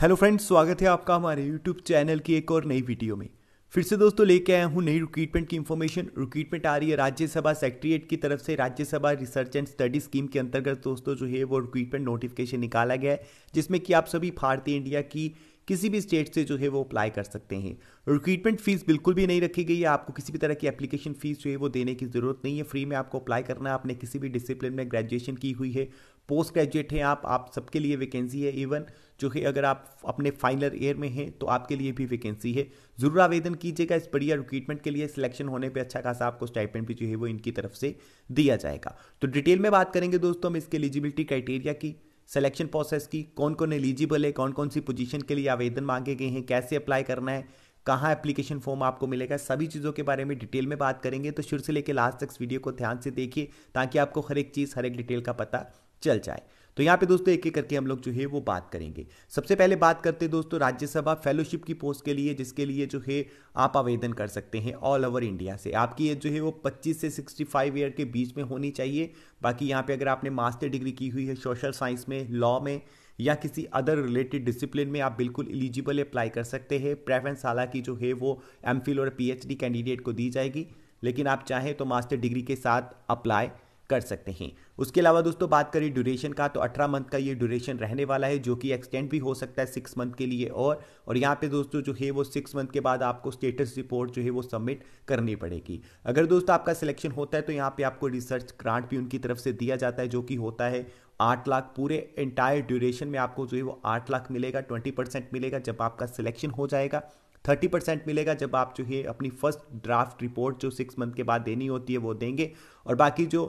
hello friends स्वागत है आपका हमारे यूट्यूब चैनल की एक और नई वीडियो में फिर से दोस्तों लेके आया हूँ नई रिक्रूटमेंट की इन्फॉर्मेशन रिक्रूटमेंट आ रही है राज्यसभा सेक्रेटरीट की तरफ से Rajya Sabha research and study scheme के अंतर्गत दोस्तों जो है वो रिक्रूटमेंट नोटिफिकेशन निकाला गया है जिसमें कि आप सभी भारतीय इंडिया की किसी भी स्टेट से जो है वो अप्लाई कर सकते हैं रिक्रूटमेंट फीस बिल्कुल भी नहीं रखी गई है आपको किसी भी तरह की एप्लीकेशन फीस जो है वो देने की ज़रूरत नहीं है फ्री में आपको अप्लाई करना है आपने किसी भी डिसिप्लिन में ग्रेजुएशन की हुई है पोस्ट ग्रेजुएट हैं आप आप सबके लिए वैकेंसी है इवन जो है अगर आप अपने फाइनल ईयर में हैं तो आपके लिए भी वैकेंसी है ज़रूर आवेदन कीजिएगा इस बढ़िया रिक्रूटमेंट के लिए सिलेक्शन होने पे अच्छा खासा आपको स्टाइपेंट भी जो है वो इनकी तरफ से दिया जाएगा तो डिटेल में बात करेंगे दोस्तों हम इसके एलिजिबिलिटी क्राइटेरिया की सिलेक्शन प्रोसेस की कौन कौन एलिजिबल है कौन कौन सी पोजीशन के लिए आवेदन मांगे गए हैं कैसे अप्लाई करना है कहाँ एप्लीकेशन फॉर्म आपको मिलेगा सभी चीज़ों के बारे में डिटेल में बात करेंगे तो शुरू से लेकर लास्ट तक वीडियो को ध्यान से देखिए ताकि आपको हर एक चीज़ हर एक डिटेल का पता चल जाए तो यहाँ पे दोस्तों एक एक करके हम लोग जो है वो बात करेंगे सबसे पहले बात करते हैं दोस्तों राज्यसभा फेलोशिप की पोस्ट के लिए जिसके लिए जो है आप आवेदन कर सकते हैं ऑल ओवर इंडिया से आपकी एज जो है वो पच्चीस से सिक्सटी फाइव ईयर के बीच में होनी चाहिए बाकी यहाँ पर अगर आपने मास्टर डिग्री की हुई है सोशल साइंस में लॉ में या किसी अदर रिलेटेड डिसिप्लिन में आप बिल्कुल एलिजिबल अप्लाई कर सकते हैं प्रेफरेंस हालांकि जो है वो एम और पी कैंडिडेट को दी जाएगी लेकिन आप चाहें तो मास्टर डिग्री के साथ अप्लाई कर सकते हैं उसके अलावा दोस्तों बात करें ड्यूरेशन का तो 18 मंथ का ये ड्यूरेशन रहने वाला है जो कि एक्सटेंड भी हो सकता है सिक्स मंथ के लिए और और यहाँ पे दोस्तों जो है वो सिक्स मंथ के बाद आपको स्टेटस रिपोर्ट जो है वो सबमिट करनी पड़ेगी अगर दोस्तों आपका सिलेक्शन होता है तो यहाँ पे आपको रिसर्च ग्रांट भी उनकी तरफ से दिया जाता है जो कि होता है आठ लाख पूरे एंटायर ड्यूरेशन में आपको जो है वो आठ लाख मिलेगा ट्वेंटी परसेंट मिलेगा जब आपका सिलेक्शन हो जाएगा थर्टी परसेंट मिलेगा जब आप जो है अपनी फर्स्ट ड्राफ्ट रिपोर्ट जो सिक्स मंथ के बाद देनी होती है वो देंगे और बाकी जो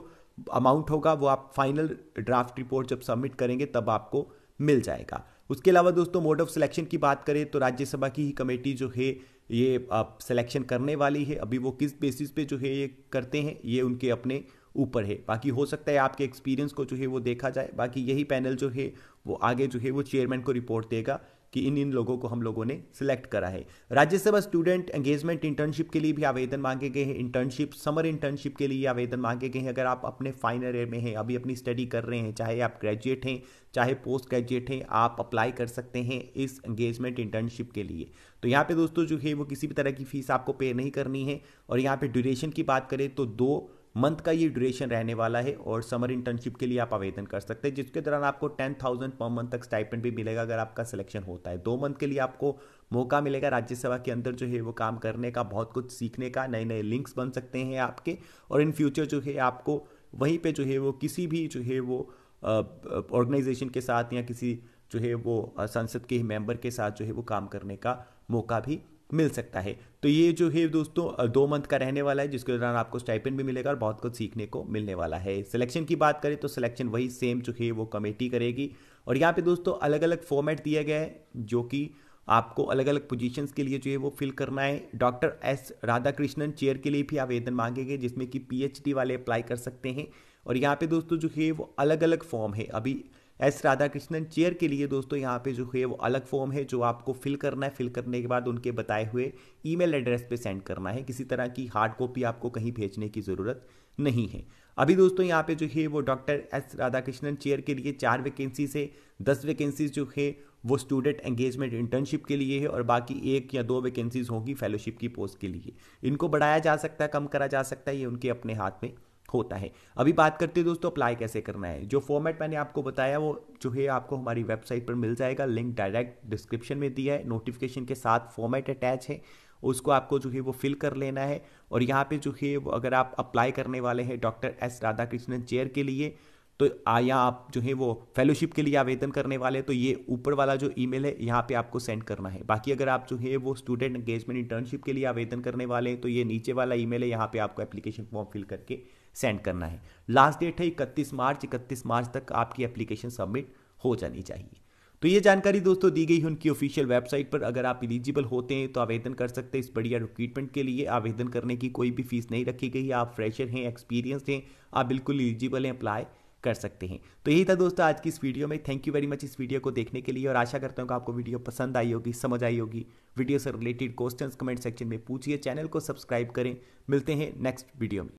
अमाउंट होगा वो आप फाइनल ड्राफ्ट रिपोर्ट जब सबमिट करेंगे तब आपको मिल जाएगा उसके अलावा दोस्तों मोड ऑफ सिलेक्शन की बात करें तो राज्यसभा की ही कमेटी जो है ये सिलेक्शन करने वाली है अभी वो किस बेसिस पे जो है ये करते हैं ये उनके अपने ऊपर है बाकी हो सकता है आपके एक्सपीरियंस को जो है वो देखा जाए बाकी यही पैनल जो है वो आगे जो है वो चेयरमैन को रिपोर्ट देगा कि इन इन लोगों को हम लोगों ने सिलेक्ट करा है राज्यसभा स्टूडेंट एंगेजमेंट इंटर्नशिप के लिए भी आवेदन मांगे गए हैं इंटर्नशिप समर इंटर्नशिप के लिए आवेदन मांगे गए हैं अगर आप अपने फाइनल ईयर में हैं अभी अपनी स्टडी कर रहे हैं चाहे आप ग्रेजुएट हैं चाहे पोस्ट ग्रेजुएट हैं आप अप्लाई कर सकते हैं इस एंगेजमेंट इंटर्नशिप के लिए तो यहाँ पे दोस्तों जो है वो किसी भी तरह की फीस आपको पे नहीं करनी है और यहाँ पे ड्यूरेशन की बात करें तो दो मंथ का ये ड्यूरेशन रहने वाला है और समर इंटर्नशिप के लिए आप आवेदन कर सकते हैं जिसके दौरान आपको टेन थाउजेंड पर मंथ तक स्टाइपेंड भी मिलेगा अगर आपका सिलेक्शन होता है दो मंथ के लिए आपको मौका मिलेगा राज्यसभा के अंदर जो है वो काम करने का बहुत कुछ सीखने का नए नए लिंक्स बन सकते हैं आपके और इन फ्यूचर जो है आपको वहीं पर जो है वो किसी भी जो है वो ऑर्गेनाइजेशन के साथ या किसी जो है वो संसद के मेंबर के साथ जो है वो काम करने का मौका भी मिल सकता है तो ये जो है दोस्तों दो मंथ का रहने वाला है जिसके दौरान आपको स्टाइपेंड भी मिलेगा और बहुत कुछ सीखने को मिलने वाला है सिलेक्शन की बात करें तो सिलेक्शन वही सेम जो है वो कमेटी करेगी और यहाँ पे दोस्तों अलग अलग फॉर्मेट दिया गया है जो कि आपको अलग अलग पोजीशंस के लिए जो है वो फिल करना है डॉक्टर एस राधाकृष्णन चेयर के लिए भी आवेदन मांगेंगे जिसमें कि पीएचडी वाले अप्लाई कर सकते हैं और यहाँ पे दोस्तों जो है वो अलग अलग फॉर्म है अभी एस राधाकृष्णन चेयर के लिए दोस्तों यहाँ पे जो है वो अलग फॉर्म है जो आपको फिल करना है फिल करने के बाद उनके बताए हुए ईमेल एड्रेस पे सेंड करना है किसी तरह की हार्ड कॉपी आपको कहीं भेजने की ज़रूरत नहीं है अभी दोस्तों यहाँ पे जो है वो डॉक्टर एस राधाकृष्णन चेयर के लिए चार वैकेंसीज है दस वैकेंसीज जो है वो स्टूडेंट एंगेजमेंट इंटर्नशिप के लिए है और बाकी एक या दो वैकेंसीज होगी फेलोशिप की पोस्ट के लिए इनको बढ़ाया जा सकता है कम करा जा सकता है ये उनके अपने हाथ में होता है अभी बात करते हैं दोस्तों अप्लाई कैसे करना है जो फॉर्मेट मैंने आपको बताया वो जो है आपको हमारी वेबसाइट पर मिल जाएगा लिंक डायरेक्ट डिस्क्रिप्शन में दिया है नोटिफिकेशन के साथ फॉर्मेट अटैच है उसको आपको जो है वो फिल कर लेना है और यहाँ पे जो है वो अगर आप अप्लाई करने वाले हैं डॉक्टर एस राधाकृष्णन चेयर के लिए तो या आप जो है वो फेलोशिप के लिए आवेदन करने वाले तो ये ऊपर वाला जो ईमेल है यहाँ पे आपको सेंड करना है बाकी अगर आप जो है वो स्टूडेंट एंगेजमेंट इंटर्नशिप के लिए आवेदन करने वाले हैं तो ये नीचे वाला ईमेल है यहाँ पे आपको एप्लीकेशन फॉर्म फिल करके सेंड करना है लास्ट डेट है इकतीस मार्च इकतीस मार्च तक आपकी एप्लीकेशन सबमिट हो जानी चाहिए तो ये जानकारी दोस्तों दी गई है उनकी ऑफिशियल वेबसाइट पर अगर आप इलिजिबल होते हैं तो आवेदन कर सकते हैं इस बढ़िया रिक्रूटमेंट के लिए आवेदन करने की कोई भी फीस नहीं रखी गई आप फ्रेशर हैं एक्सपीरियंसड हैं आप बिल्कुल इलिजिबल हैं अप्लाई कर सकते हैं तो यही था दोस्तों आज की इस वीडियो में थैंक यू वेरी मच इस वीडियो को देखने के लिए और आशा करता हूँ कि आपको वीडियो पसंद आई होगी समझ आई होगी वीडियो से रिलेटेड क्वेश्चन कमेंट सेक्शन में पूछिए चैनल को सब्सक्राइब करें मिलते हैं नेक्स्ट वीडियो में